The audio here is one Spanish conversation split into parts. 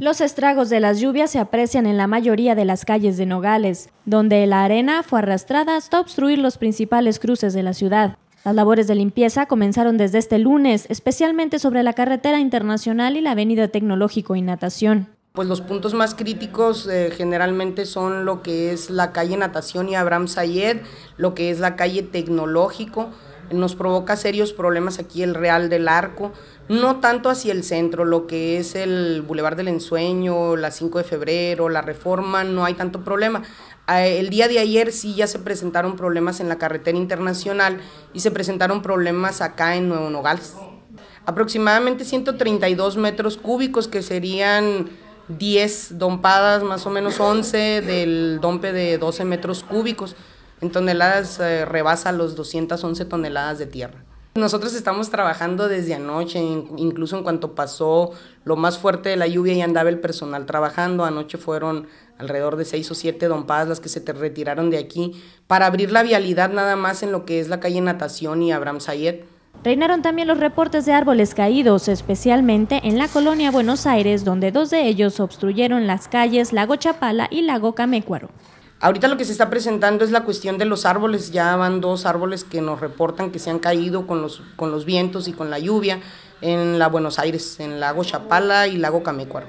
Los estragos de las lluvias se aprecian en la mayoría de las calles de Nogales, donde la arena fue arrastrada hasta obstruir los principales cruces de la ciudad. Las labores de limpieza comenzaron desde este lunes, especialmente sobre la carretera internacional y la avenida Tecnológico y Natación. Pues los puntos más críticos eh, generalmente son lo que es la calle Natación y Abraham Sayed, lo que es la calle Tecnológico, nos provoca serios problemas aquí el Real del Arco, no tanto hacia el centro, lo que es el Boulevard del Ensueño, la 5 de febrero, la Reforma, no hay tanto problema. Ah, el día de ayer sí ya se presentaron problemas en la carretera internacional y se presentaron problemas acá en Nuevo Nogales. Aproximadamente 132 metros cúbicos que serían 10 dompadas, más o menos 11 del dompe de 12 metros cúbicos en toneladas eh, rebasa los 211 toneladas de tierra. Nosotros estamos trabajando desde anoche, incluso en cuanto pasó lo más fuerte de la lluvia y andaba el personal trabajando. Anoche fueron alrededor de seis o siete dompadas las que se retiraron de aquí para abrir la vialidad nada más en lo que es la calle Natación y Abraham Sayed. Reinaron también los reportes de árboles caídos, especialmente en la colonia Buenos Aires, donde dos de ellos obstruyeron las calles Lago Chapala y Lago Camecuaro. Ahorita lo que se está presentando es la cuestión de los árboles, ya van dos árboles que nos reportan que se han caído con los, con los vientos y con la lluvia en la Buenos Aires, en Lago Chapala y Lago Camecuaro.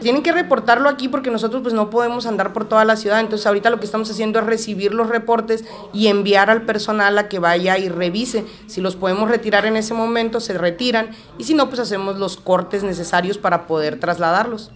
Tienen que reportarlo aquí porque nosotros pues no podemos andar por toda la ciudad, entonces ahorita lo que estamos haciendo es recibir los reportes y enviar al personal a que vaya y revise. Si los podemos retirar en ese momento, se retiran y si no, pues hacemos los cortes necesarios para poder trasladarlos.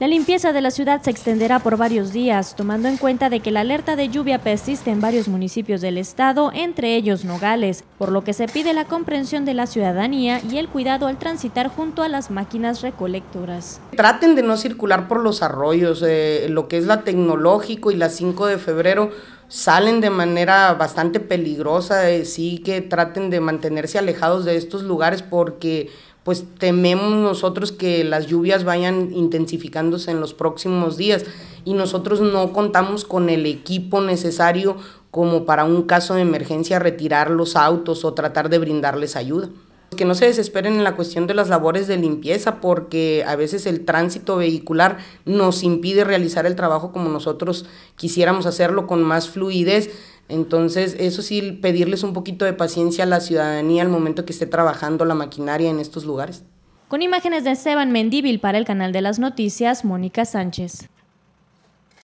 La limpieza de la ciudad se extenderá por varios días, tomando en cuenta de que la alerta de lluvia persiste en varios municipios del estado, entre ellos Nogales, por lo que se pide la comprensión de la ciudadanía y el cuidado al transitar junto a las máquinas recolectoras. Traten de no circular por los arroyos, eh, lo que es la tecnológico y la 5 de febrero salen de manera bastante peligrosa, eh, sí que traten de mantenerse alejados de estos lugares porque pues tememos nosotros que las lluvias vayan intensificándose en los próximos días y nosotros no contamos con el equipo necesario como para un caso de emergencia retirar los autos o tratar de brindarles ayuda. Que no se desesperen en la cuestión de las labores de limpieza porque a veces el tránsito vehicular nos impide realizar el trabajo como nosotros quisiéramos hacerlo con más fluidez. Entonces, eso sí, pedirles un poquito de paciencia a la ciudadanía al momento que esté trabajando la maquinaria en estos lugares. Con imágenes de Esteban Mendíbil para el canal de las noticias, Mónica Sánchez.